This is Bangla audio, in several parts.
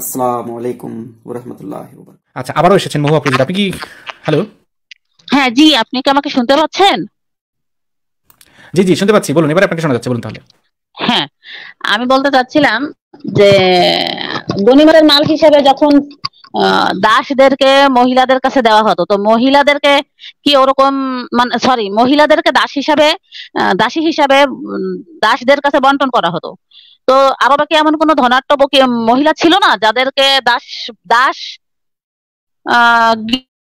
আসসালামু আলাইকুম আচ্ছা আবারও এসেছেন মহুয়া আপনি কি হ্যালো হ্যাঁ জি আপনি কি আমাকে শুনতে পাচ্ছেন জি জি শুনতে পাচ্ছি বলুন এবার আপনাকে শোনা যাচ্ছে বলুন তাহলে হ্যাঁ আমি বলতে চাচ্ছিলাম যে গনিমারের মাল হিসেবে যখন দাসদেরকে মহিলাদের কাছে দেওয়া হতো তো মহিলাদেরকে কি ওরকম মানে সরি মহিলাদেরকে দাস হিসাবে দাসী হিসাবে দাসদের কাছে বন্টন করা হতো তো আরো কি এমন কোন ধনাট্য মহিলা ছিল না যাদেরকে দাস দাস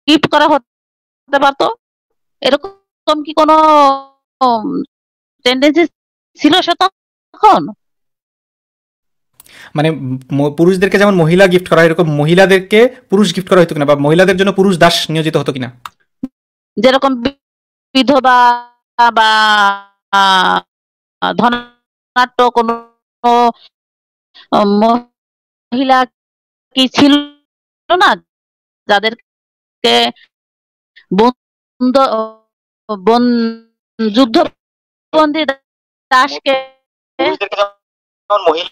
গিফট করা হতে পারতো এরকম কি কোনো টেন্ডেন্সি ছিল সে তখন মানে পুরুষদেরকে যেমন মহিলা গিফট করা এরকম মহিলাদেরকে পুরুষ গিফট করা হতো কিনা বা মহিলাদের জন্য পুরুষ দাস নিয়োজিত হতো কিনা যেরকম বিধবা বা ধনাট্য কোন মহিলা কি ছিল না যাদেরকে যুদ্ধবন্দী দাসকে মহিলা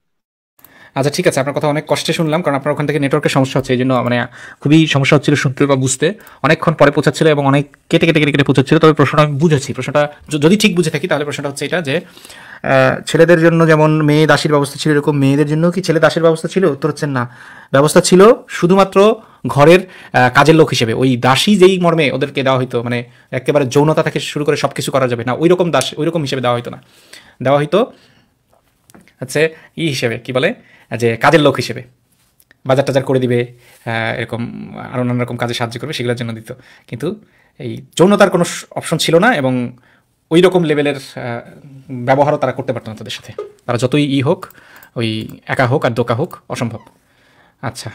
আচ্ছা ঠিক আছে আপনার কথা অনেক কষ্টে শুনলাম কারণ আপনার ওখান থেকে নেটওয়ার্কের সমস্যা হচ্ছে এই জন্য মানে খুবই সমস্যা হচ্ছিল শুনতে বা বুঝতে অনেকক্ষণ পরে পৌঁছাচ্ছিল এবং অনেক কেটে কেটে কেটে কেটে পৌঁছাচ্ছিল তবে প্রশ্নটা আমি বুঝেছি প্রশ্নটা যদি ঠিক বুঝে থাকি তাহলে প্রশ্নটা হচ্ছে এটা যে ছেলেদের জন্য যেমন মেয়ে দাসির ব্যবস্থা ছিল এরকম মেয়েদের জন্য কি ছেলে দাসের ব্যবস্থা ছিল উত্তর হচ্ছে না ব্যবস্থা ছিল শুধুমাত্র ঘরের কাজের লোক হিসেবে ওই দাসী যেই মর্মে ওদেরকে দেওয়া হইতো মানে একেবারে যৌনতা থেকে শুরু করে সব কিছু করা যাবে না ওই রকম দাস ওই রকম হিসেবে দেওয়া হতো না দেওয়া হতো হচ্ছে ই হিসেবে কি বলে যে কাজের লোক হিসেবে বাজার টাজার করে দিবে এরকম আরও নানা রকম কাজে সাহায্য করবে সেগুলোর জন্য দিত কিন্তু এই যৌনতার কোনো অপশন ছিল না এবং ওই রকম লেভেলের ব্যবহারও তারা করতে পারতো না তাদের সাথে তারা যতই ই হোক ওই একা হোক আর দোকা হোক অসম্ভব আচ্ছা